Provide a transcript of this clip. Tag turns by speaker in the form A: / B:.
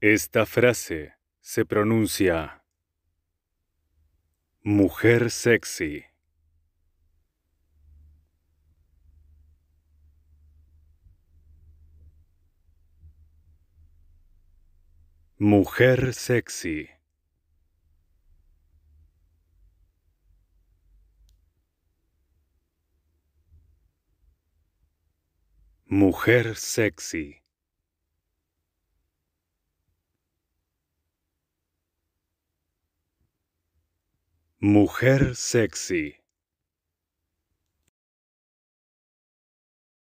A: Esta frase se pronuncia Mujer sexy. Mujer sexy. Mujer sexy.
B: Mujer sexy.